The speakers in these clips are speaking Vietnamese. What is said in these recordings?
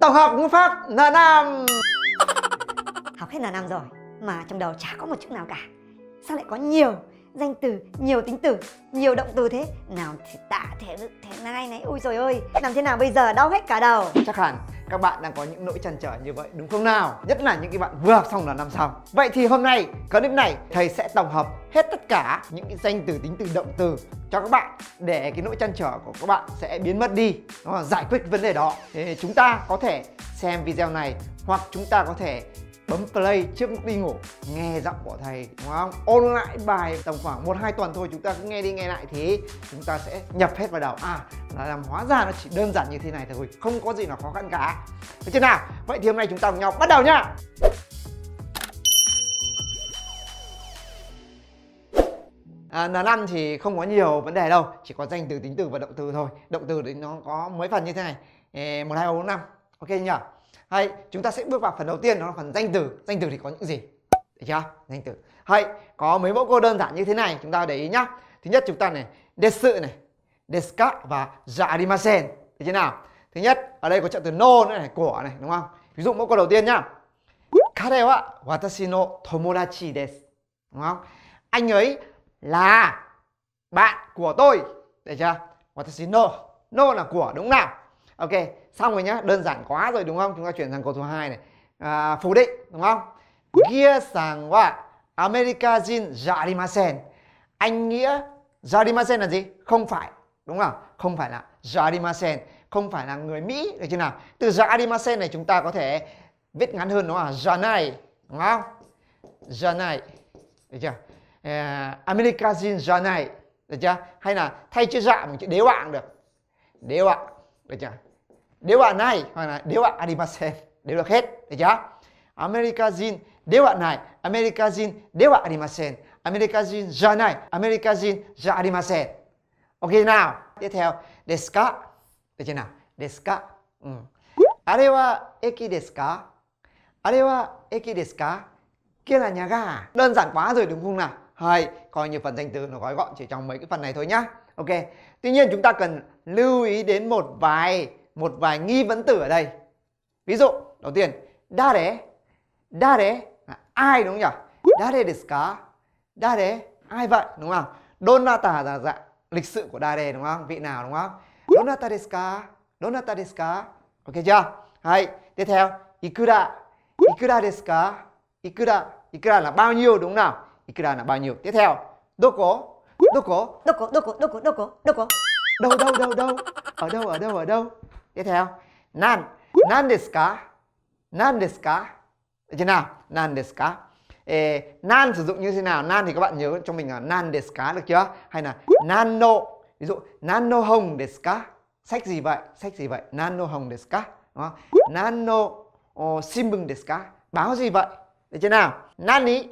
Tổng hợp ngữ pháp N5 Học hết N5 rồi Mà trong đầu chả có một chữ nào cả Sao lại có nhiều danh từ nhiều tính từ nhiều động từ thế nào thì tạ thế thế này này ui rồi ơi làm thế nào bây giờ đau hết cả đầu chắc hẳn các bạn đang có những nỗi chăn trở như vậy đúng không nào nhất là những cái bạn vừa học xong là năm sau vậy thì hôm nay clip này thầy sẽ tổng hợp hết tất cả những cái danh từ tính từ động từ cho các bạn để cái nỗi chăn trở của các bạn sẽ biến mất đi nó giải quyết vấn đề đó thì chúng ta có thể xem video này hoặc chúng ta có thể bấm play trước lúc đi ngủ nghe giọng của thầy đúng không ôn lại bài tầm khoảng một hai tuần thôi chúng ta cứ nghe đi nghe lại thế chúng ta sẽ nhập hết vào đầu à là làm hóa ra nó chỉ đơn giản như thế này thôi không có gì là khó khăn cả được chưa nào vậy thì hôm nay chúng ta cùng nhau bắt đầu nhá À, N5 thì không có nhiều vấn đề đâu Chỉ có danh từ, tính từ và động từ thôi Động từ thì nó có mấy phần như thế này 1, 2, 3, 4, 5 Ok nhỉ? Hay chúng ta sẽ bước vào phần đầu tiên đó là phần danh từ. Danh từ thì có những gì? Được chưa? Danh từ. Hay có mấy mẫu câu đơn giản như thế này chúng ta để ý nhá. Thứ nhất chúng ta này desu này, deska và jarimasen. Dạ thế thế nào? Thứ nhất ở đây có trợ từ no nữa này, của này đúng không? Ví dụ mẫu câu đầu tiên nhá. Kare wa watashi no tomodachi desu. Đúng không? Anh ấy là bạn của tôi. Được chưa? Watashi no. No là của đúng nào? ok xong rồi nhá đơn giản quá rồi đúng không chúng ta chuyển sang câu thứ hai này à, phủ định đúng không Gia sang wa America jin jarimasen anh nghĩa jarimasen là gì không phải đúng không không phải là jarimasen không phải là người Mỹ được chưa nào từ jarimasen này chúng ta có thể viết ngắn hơn nó là janai đúng không janai được chưa à, America jin janai được chưa hay là thay chữ dạ bằng chữ đế bạn được đế bạn được chưa đế họa này hoặc là đế arimasen đều được hết được chưa America Jin đế họa này America Jin đế họa arimasen America Jin ja này America Jin ja arimasen ok nào tiếp theo desu ka được chưa nào desu ka ừ. あれは駅ですかあれは駅ですか kia là nhà ga à? đơn giản quá rồi đúng không nào hay coi như phần danh từ nó gói gọn chỉ trong mấy cái phần này thôi nhá ok tuy nhiên chúng ta cần lưu ý đến một vài một vài nghi vấn từ ở đây ví dụ đầu tiên dare dare là ai đúng không nhỉ dare desu ka dare ai vậy đúng không donata là dạng lịch sự của dare đúng không vị nào đúng không donata desu ka donata desu ka ok chưa hay tiếp theo ikura ikura desu ka ikura ikura là bao nhiêu đúng nào ikura là bao nhiêu tiếp theo doko doko doko doko doko doko doko đâu đâu đâu đâu ở đâu ở đâu ở đâu tiếp theo nan nan desu ka nan desu ka được chưa nào nan desu ka Ê, nan sử dụng như thế nào nan thì các bạn nhớ trong mình là nan desu ka được chưa hay là nano ví dụ nano hồng desu ka sách gì vậy sách gì vậy nano hồng desu ka đúng không nano oh, ờ, shimbun desu ka báo gì vậy được chưa nào nani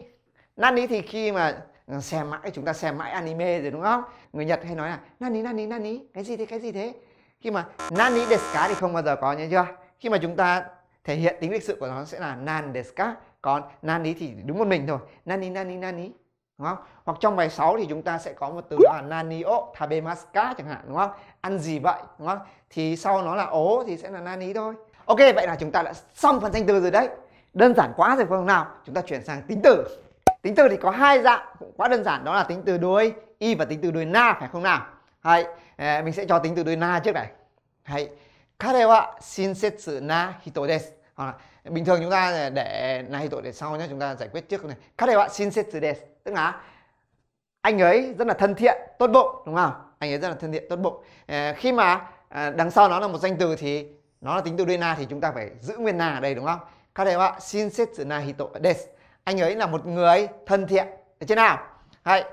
nani thì khi mà ừ, xem mãi chúng ta xem mãi anime rồi đúng không người nhật hay nói là nani nani nani cái gì thế cái gì thế khi mà nani desu ka thì không bao giờ có nhớ chưa khi mà chúng ta thể hiện tính lịch sự của nó sẽ là nan desu ka còn nani thì đúng một mình thôi nani nani nani đúng không hoặc trong bài 6 thì chúng ta sẽ có một từ đó là nani o tabemasu ka chẳng hạn đúng không ăn gì vậy đúng không thì sau nó là ố thì sẽ là nani thôi ok vậy là chúng ta đã xong phần danh từ rồi đấy đơn giản quá rồi không nào chúng ta chuyển sang tính từ tính từ thì có hai dạng cũng quá đơn giản đó là tính từ đuôi y và tính từ đuôi na phải không nào À, mình sẽ cho tính từ đuôi na trước này. Hay, kare wa shinsetsu na hito desu. À, bình thường chúng ta để na hito để sau nhé, chúng ta giải quyết trước này. Kare wa shinsetsu desu, tức là anh ấy rất là thân thiện, tốt bụng đúng không? Anh ấy rất là thân thiện, tốt bụng. À, khi mà à, đằng sau nó là một danh từ thì nó là tính từ đuôi na thì chúng ta phải giữ nguyên na ở đây đúng không? Kare wa shinsetsu na hito desu. Anh ấy là một người thân thiện. Được chưa nào? Hay.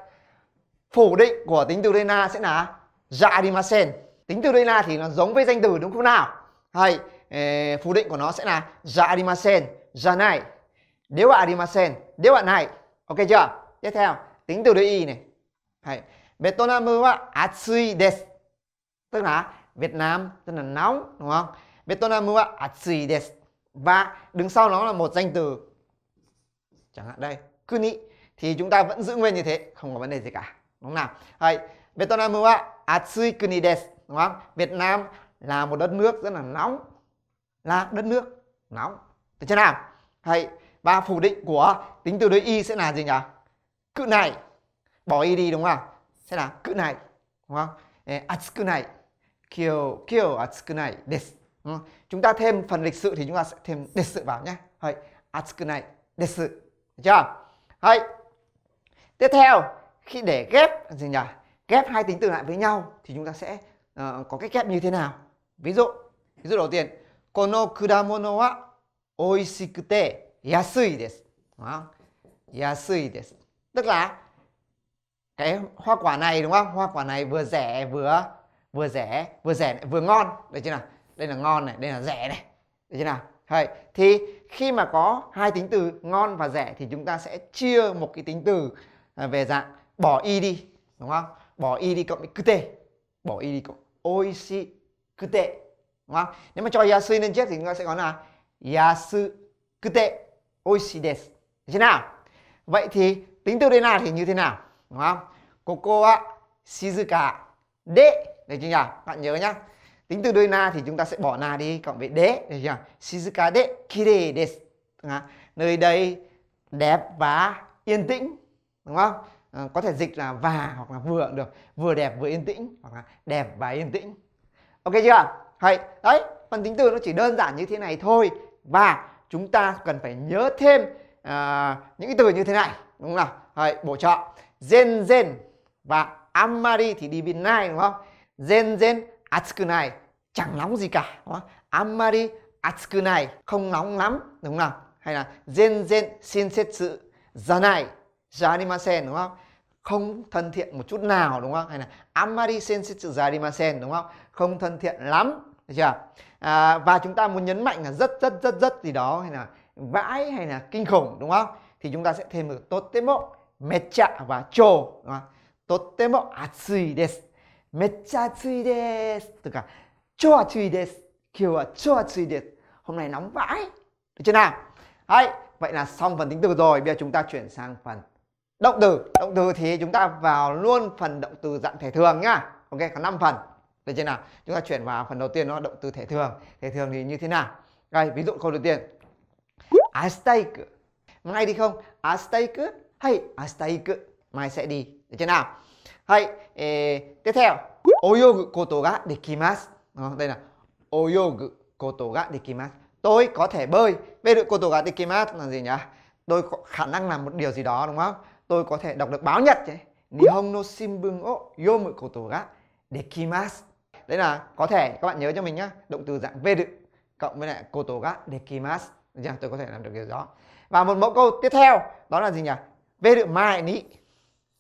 Phủ định của tính từ đuôi na sẽ là jarimasen dạ tính từ đây là thì nó giống với danh từ đúng không nào hay phủ định của nó sẽ là jarimasen dạ dạ janai nếu bạn arimasen nếu bạn này ok chưa tiếp theo tính từ đây y này hay Vietnam Nam wa atsui desu tức là Việt Nam tức là nóng đúng không Vietnam Nam wa atsui desu và đứng sau nó là một danh từ chẳng hạn đây kuni thì chúng ta vẫn giữ nguyên như thế không có vấn đề gì cả đúng không nào hay Việt Nam là Atsui Kuni desu, đúng không? Việt Nam là một đất nước rất là nóng, là đất nước nóng. Được chưa nào? Hay ba phủ định của tính từ đối y sẽ là gì nhỉ? Cự này. Bỏ y đi đúng không? Sẽ là cự này, đúng không? Atsuku này. Kyo kyo atsuku này des Chúng ta thêm phần lịch sự thì chúng ta sẽ thêm sự vào nhé. Hay atsuku này desu. Được chưa? Hay. Tiếp theo khi để ghép gì nhỉ? ghép hai tính từ lại với nhau thì chúng ta sẽ uh, có cách ghép như thế nào ví dụ ví dụ đầu tiên kono wa oishikute yasui desu yasui desu tức là cái hoa quả này đúng không hoa quả này vừa rẻ vừa vừa rẻ vừa rẻ vừa ngon đây chứ nào đây là ngon này đây là rẻ này đây chứ nào Đấy. thì khi mà có hai tính từ ngon và rẻ thì chúng ta sẽ chia một cái tính từ à, về dạng bỏ y đi đúng không bỏ y đi cộng cứ tê bỏ y đi cộng oishi cứ tệ đúng không nếu mà cho yasu lên trước thì chúng ta sẽ có là yasu cứ tệ oishi desu thế nào vậy thì tính từ đây nào thì như thế nào đúng không cô á shizuka đệ được chưa nhỉ bạn nhớ nhá tính từ đôi na thì chúng ta sẽ bỏ na đi cộng với đế được chưa shizuka de kirei desu nơi đây đẹp và yên tĩnh đúng không Ờ, có thể dịch là và hoặc là vừa được vừa đẹp vừa yên tĩnh hoặc là đẹp và yên tĩnh ok chưa hay đấy phần tính từ nó chỉ đơn giản như thế này thôi và chúng ta cần phải nhớ thêm à, những cái từ như thế này đúng không nào hay bổ trợ Zen Zen và amari thì đi bên này đúng không Zen Zen gen atsukunai chẳng nóng gì cả đúng không amari atsukunai không nóng lắm đúng không nào hay là Zen Zen shinsetsu janai janimasen đúng không không thân thiện một chút nào đúng không hay là amari sensitsu zarimasen đúng không không thân thiện lắm được chưa à, và chúng ta muốn nhấn mạnh là rất rất rất rất gì đó hay là vãi hay là kinh khủng đúng không thì chúng ta sẽ thêm được tốt mệt chạ và chồ đúng không tốt totemo atsui mệt chạ atsui desu tức là cho atsui desu kiểu là cho atsui desu hôm nay nóng vãi được chưa nào Đấy, vậy là xong phần tính từ rồi bây giờ chúng ta chuyển sang phần động từ động từ thì chúng ta vào luôn phần động từ dạng thể thường nhá ok có 5 phần được chưa nào chúng ta chuyển vào phần đầu tiên nó động từ thể thường thể thường thì như thế nào đây ví dụ câu đầu tiên I stay good. Mai đi không? I stay Hay I stay Mai sẽ đi. Được chưa nào? Hay eh, tiếp theo. Oyogu koto ga dekimasu. Đó, đây là oyogu koto ga dekimasu. Tôi có thể bơi. Bơi được koto ga dekimasu là gì nhỉ? Tôi có khả năng làm một điều gì đó đúng không? tôi có thể đọc được báo Nhật nhé. Nihon no Shimbun o yomu koto ga dekimasu. Đấy là có thể các bạn nhớ cho mình nhá, động từ dạng veru cộng với lại koto ga dekimasu. Được Tôi có thể làm được điều đó. Và một mẫu câu tiếp theo đó là gì nhỉ? Veru mai ni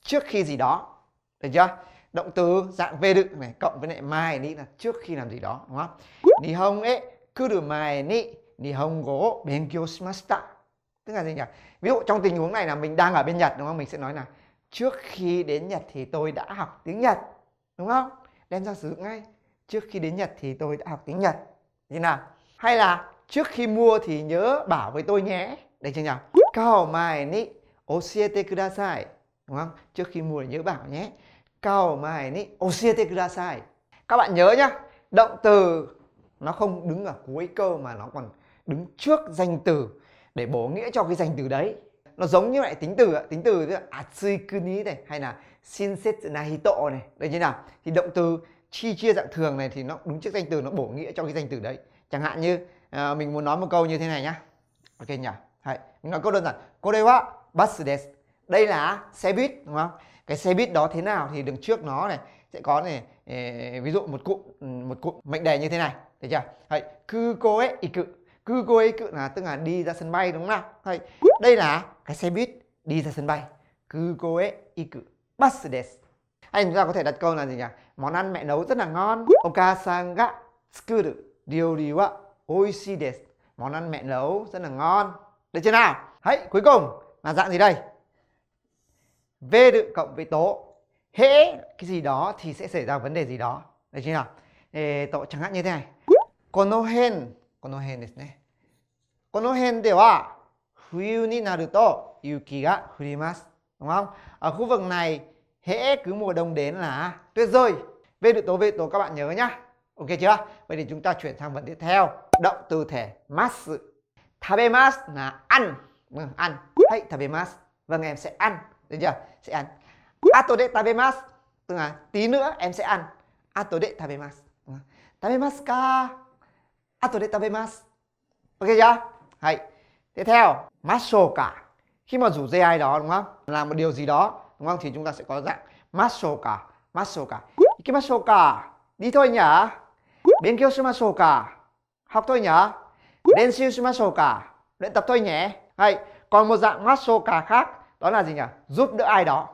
trước khi gì đó. Được chưa? Động từ dạng veru này cộng với lại mai ni là trước khi làm gì đó, đúng không? Nihon e kuru mai ni nihongo benkyou shimashita tức là gì nhỉ ví dụ trong tình huống này là mình đang ở bên nhật đúng không mình sẽ nói là trước khi đến nhật thì tôi đã học tiếng nhật đúng không đem ra sử dụng ngay trước khi đến nhật thì tôi đã học tiếng nhật như nào hay là trước khi mua thì nhớ bảo với tôi nhé được chưa nhỉ cao mai ni osiete kudasai đúng không trước khi mua thì nhớ bảo nhé cao mai ni osiete kudasai các bạn nhớ nhá động từ nó không đứng ở cuối câu mà nó còn đứng trước danh từ để bổ nghĩa cho cái danh từ đấy nó giống như lại tính từ tính từ tức là này hay là nahito này đây như nào thì động từ chi chia dạng thường này thì nó đúng trước danh từ nó bổ nghĩa cho cái danh từ đấy chẳng hạn như à, mình muốn nói một câu như thế này nhá ok nhỉ hãy mình nói câu đơn giản kore wa bus desu đây là xe buýt đúng không cái xe buýt đó thế nào thì đằng trước nó này sẽ có này ví dụ một cụm một cụm mệnh đề như thế này thấy chưa hãy ku koe iku cứ cô cự là tức là đi ra sân bay đúng không nào đây, đây là cái xe buýt đi ra sân bay cứ cô ấy y bus des anh chúng ta có thể đặt câu là gì nhỉ món ăn mẹ nấu rất là ngon okasan ga tsukuru ryori wa oishi des món ăn mẹ nấu rất là ngon được chưa nào hãy cuối cùng là dạng gì đây về đự cộng với tố hễ cái gì đó thì sẽ xảy ra vấn đề gì đó được chưa nào Ê, tội chẳng hạn như thế này konohen この辺ですね。この辺では冬になると yuki không? Ở khu vực này hễ cứ mùa đông đến là tuyết rơi. Về độ tố về tố các bạn nhớ nhá. Ok chưa? Vậy thì chúng ta chuyển sang phần tiếp theo. Động từ thể masu. Tabemasu là ăn. Ừ, ăn. Hãy tabemasu. Vâng em sẽ ăn. Được chưa? Sẽ ăn. Atode tabemasu. Tức là tí nữa em sẽ ăn. Atode tabemasu. Vâng. Tabemasu ka? 後で食べます。OK à, chưa? Hay. Tiếp theo, muscle cả. Khi mà rủ dây ai đó đúng không? Làm một điều gì đó đúng không? Thì chúng ta sẽ có dạng muscle cả. Muscle cả. Cái muscle cả. Đi thôi nhỉ? Bên kia muscle cả. Học thôi nhỉ? Đến siêu muscle cả. Luyện tập thôi nhé. Hay. Còn một dạng muscle cả khác đó là gì nhỉ? Giúp đỡ ai đó.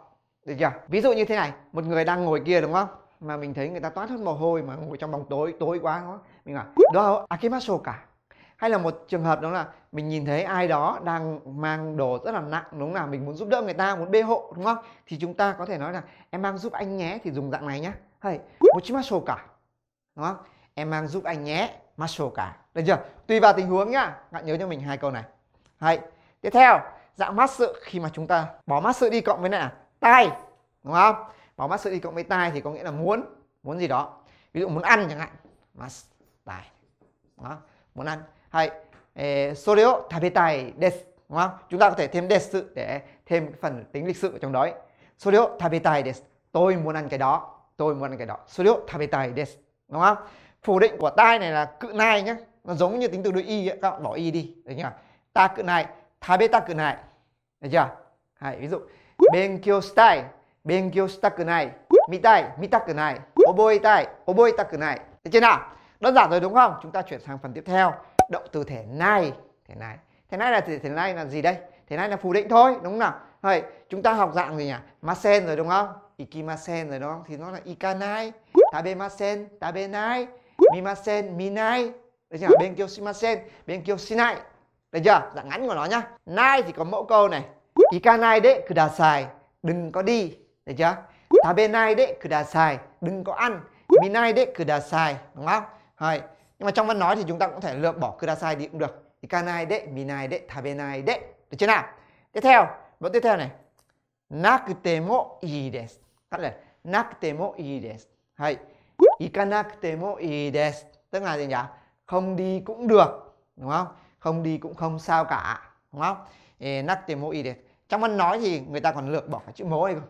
Được chưa? Ví dụ như thế này, một người đang ngồi kia đúng không? Mà mình thấy người ta toát hết mồ hôi mà ngồi trong bóng tối, tối quá đúng không? mình bảo đó akimasu cả hay là một trường hợp đó là mình nhìn thấy ai đó đang mang đồ rất là nặng đúng không nào mình muốn giúp đỡ người ta muốn bê hộ đúng không thì chúng ta có thể nói là em mang giúp anh nhé thì dùng dạng này nhá hay mochimasu cả đúng không em mang giúp anh nhé maso cả được chưa tùy vào tình huống nhá bạn nhớ cho mình hai câu này hay tiếp theo dạng mát sự khi mà chúng ta bỏ mát sự đi cộng với này à, tai đúng không bỏ mát sự đi cộng với tai thì có nghĩa là muốn muốn gì đó ví dụ muốn ăn chẳng hạn mát này muốn ăn hay soreo tabetai des đúng không chúng ta có thể thêm des sự để thêm phần tính lịch sự ở trong đó soreo tabetai des tôi muốn ăn cái đó tôi muốn ăn cái đó soreo tabetai des đúng không phủ định của tai này là cự nai nhé nó giống như tính từ đuôi y ấy. các bạn bỏ y đi đấy nhá ta cự nai ta cự nai được chưa hay ví dụ benkyo style benkyo stakunai mitai mitakunai oboetai oboetakunai được chưa nào đơn giản rồi đúng không chúng ta chuyển sang phần tiếp theo động từ thể này thể này thế này là thể, thế này là gì đây thế này là phủ định thôi đúng không nào vậy chúng ta học dạng gì nhỉ masen rồi đúng không ikimasen rồi đúng không thì nó là ikanai tabemasen tabenai mimasen minai được chưa bên kêu shimasen bên kêu sinai được chưa dạng ngắn của nó nhá nai thì có mẫu câu này ikanai đấy cứ đà xài, đừng có đi được chưa tabenai đấy cứ đà xài, đừng có ăn minai đấy cứ đà xài, đúng không nhưng mà trong văn nói thì chúng ta cũng có thể lược bỏ kudasai đi cũng được thì kanai de minai de tabenai de được chưa nào tiếp theo mẫu tiếp theo này nakute mo ii desu cắt này nakute mo ii desu hay ikanakute mo ii desu tức là gì nhỉ không đi cũng được đúng không không đi cũng không sao cả đúng không nakute mo ii desu trong văn nói thì người ta còn lược bỏ cái chữ mố này không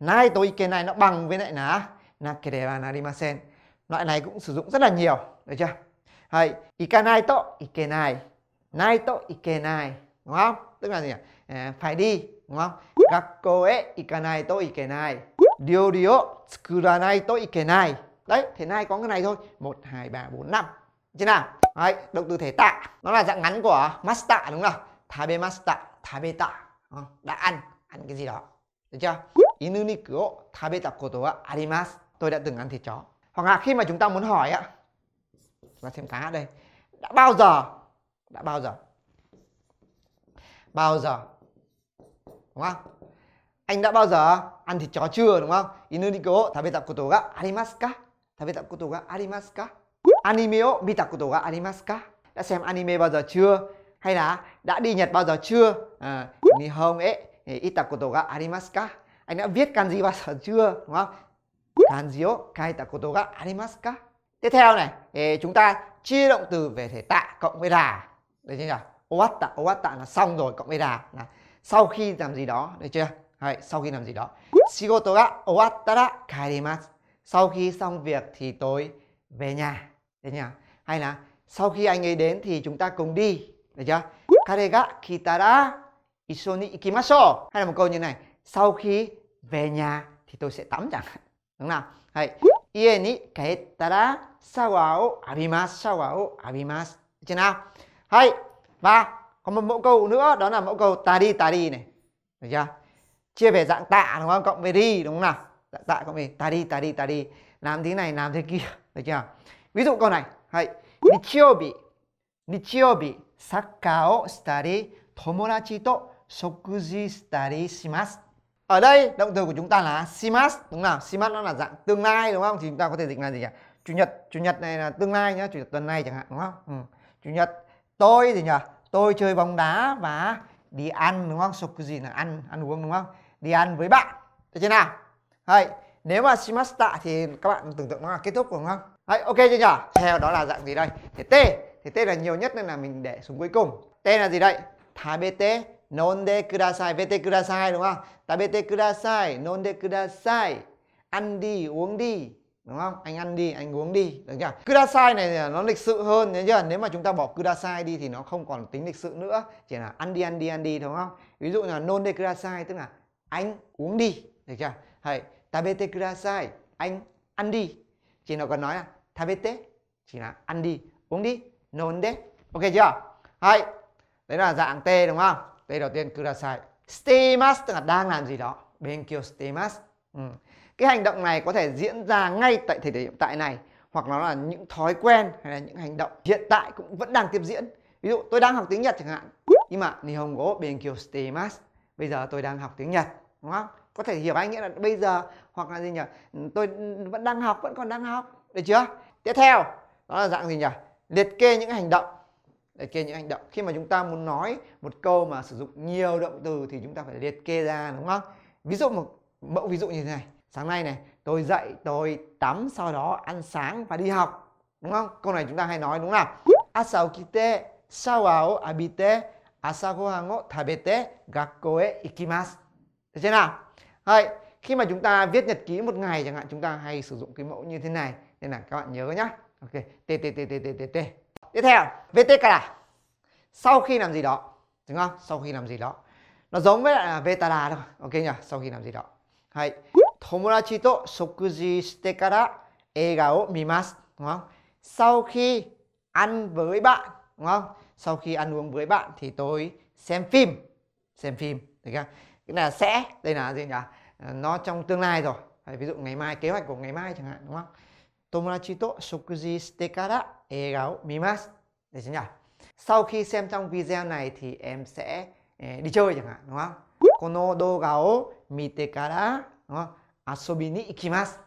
nai to ikenai nó bằng với lại là nakereba narimasen loại này cũng sử dụng rất là nhiều được chưa hay ikanai to ikenai nai to ikenai đúng không tức là gì à, phải đi đúng không gakko e ikanai to ikenai ryori o tsukuranai to ikenai đấy thế nay có cái này thôi một hai ba bốn năm thế nào đấy động từ thể tạ nó là dạng ngắn của masta đúng không tabe masta tabe tạ đã ăn ăn cái gì đó được chưa Inu niku wo tabeta koto wa arimasu. Tôi đã từng ăn thịt chó. Hoặc là khi mà chúng ta muốn hỏi á, Và xem cá đây. Đã bao giờ? Đã bao giờ? Bao giờ? Đúng không? Anh đã bao giờ ăn thịt chó chưa đúng không? Inu niku wo tabeta koto ga arimasu ka? Tabeta koto ga arimasu ka? Anime wo mita koto ga arimasu ka? Đã xem anime bao giờ chưa? Hay là đã đi Nhật bao giờ chưa? À, Nihon e itakoto ga arimasu ka? anh đã viết kanji bao giờ chưa đúng không kanjio kaita koto ga arimasu ka tiếp theo này thì chúng ta chia động từ về thể tạ cộng với là được chưa nhỉ owatta owatta là xong rồi cộng với là là sau khi làm gì đó được chưa hay sau khi làm gì đó shigoto ga owatta ra kaerimasu sau khi xong việc thì tôi về nhà được chưa hay là sau khi anh ấy đến thì chúng ta cùng đi được chưa kare ga kitara isho ni ikimashou hay là một câu như này sau khi về nhà thì tôi sẽ tắm chẳng hạn đúng nào hay ie ni kaettara shawa o abimasu nào hay và có một mẫu câu nữa đó là mẫu câu tari tari này được chưa chia về dạng tạ đúng không cộng về đi đúng không nào dạng tạ cộng về với tari tari tari làm thế này làm thế kia được chưa ví dụ câu này hay nichiyobi nichiyobi ở đây động từ của chúng ta là simas đúng nào simas nó là dạng tương lai đúng không thì chúng ta có thể dịch là gì nhỉ chủ nhật chủ nhật này là tương lai nhá chủ nhật tuần này chẳng hạn đúng không ừ. chủ nhật tôi gì nhỉ tôi chơi bóng đá và đi ăn đúng không sục cái gì là ăn ăn uống đúng không đi ăn với bạn được chưa nào hay nếu mà simas tạ thì các bạn tưởng tượng nó là kết thúc đúng không hay ok chưa nhỉ theo đó là dạng gì đây thì t thì t là nhiều nhất nên là mình để xuống cuối cùng t là gì đây thái bt nôn Nonde kudasai, vete kudasai đúng không? Tabete kudasai, nonde kudasai. Ăn đi, uống đi. Đúng không? Anh ăn đi, anh uống đi. Được chưa? Kudasai này nó lịch sự hơn nhớ chưa? Nếu mà chúng ta bỏ kudasai đi thì nó không còn tính lịch sự nữa, chỉ là ăn đi ăn đi ăn đi đúng không? Ví dụ là nôn nonde kudasai tức là anh uống đi. Được chưa? Hay tabete kudasai, anh ăn đi. Chỉ nó còn nói là tabete chỉ là ăn đi, uống đi, nôn nonde. Ok chưa? Hay. Đấy là dạng T đúng không? đây đầu tiên kudasai stemasu tức là đang làm gì đó benkyo stemasu ừ. cái hành động này có thể diễn ra ngay tại thời điểm tại này hoặc nó là những thói quen hay là những hành động hiện tại cũng vẫn đang tiếp diễn ví dụ tôi đang học tiếng nhật chẳng hạn nhưng mà nihongo benkyo stemasu bây giờ tôi đang học tiếng nhật đúng không có thể hiểu anh nghĩa là bây giờ hoặc là gì nhỉ tôi vẫn đang học vẫn còn đang học được chưa tiếp theo đó là dạng gì nhỉ liệt kê những hành động liệt kê những hành động khi mà chúng ta muốn nói một câu mà sử dụng nhiều động từ thì chúng ta phải liệt kê ra đúng không ví dụ một mẫu ví dụ như thế này sáng nay này tôi dậy tôi tắm sau đó ăn sáng và đi học đúng không câu này chúng ta hay nói đúng không nào kite shawao abite asagohan o tabete gakko e ikimasu được chưa nào Đấy, khi mà chúng ta viết nhật ký một ngày chẳng hạn chúng ta hay sử dụng cái mẫu như thế này nên là các bạn nhớ nhá ok t t t t t t t tiếp theo VTK là sau khi làm gì đó đúng không sau khi làm gì đó nó giống với lại là Vetada thôi ok nhỉ sau khi làm gì đó hay Tomodachi to shokuji shite kara eiga o mimasu đúng không sau khi ăn với bạn đúng không sau khi ăn uống với bạn thì tôi xem phim xem phim được chưa cái này là sẽ đây là gì nhỉ ờ, nó trong tương lai rồi ví dụ ngày mai kế hoạch của ngày mai chẳng hạn đúng không 友達と食事してから映画を見ます。Được chưa nhỉ? Sau khi xem trong video này thì em sẽ đi chơi chẳng hạn, đúng không? この動画を見てから、đúng không? 遊びに行きます。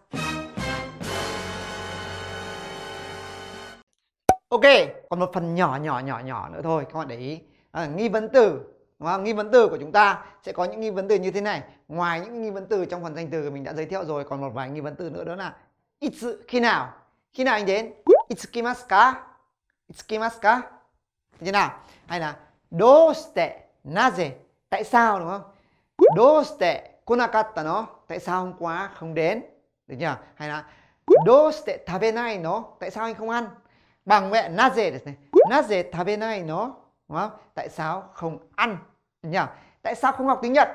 Ok, còn một phần nhỏ nhỏ nhỏ nhỏ nữa thôi, các bạn để ý. À, nghi vấn từ, đúng không? Nghi vấn từ của chúng ta sẽ có những nghi vấn từ như thế này. Ngoài những nghi vấn từ trong phần danh từ mình đã giới thiệu rồi, còn một vài nghi vấn từ nữa đó là いつ来なうないでいつ来ますかいつ来ますかじゃな、はいな、どうして、なぜ、たいさどうして来なかったのたいさんは、ほんでんじゃはいな、どうして食べないのたいさんは、ばんなぜですね。なぜ食べないのたいさんんあん。じゃたいさんは、ほんあん。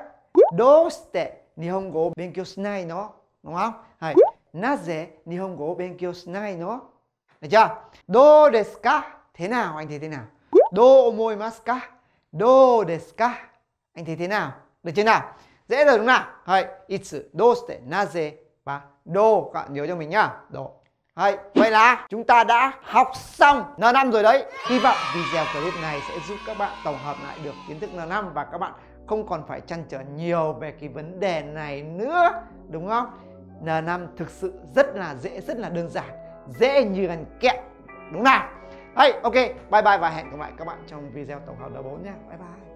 どうして日本語を勉強しないのはい。なぜ日本語を勉強しないのじゃあ、どうですか Thế nào? Anh thấy thế nào? Đô môi maska. Đô deska. Anh thấy thế nào? Được chưa nào? Dễ rồi đúng nào? Hay, itsu, doste, naze và đô. Các bạn nhớ cho mình nhá. Đô. Hay, vậy là chúng ta đã học xong N5 rồi đấy. Hy vọng video clip này sẽ giúp các bạn tổng hợp lại được kiến thức N5 và các bạn không còn phải chăn trở nhiều về cái vấn đề này nữa. Đúng không? N5 thực sự rất là dễ, rất là đơn giản Dễ như ăn kẹo Đúng nào? Hey, ok, bye bye và hẹn gặp lại các bạn trong video tổng hợp N4 nhé Bye bye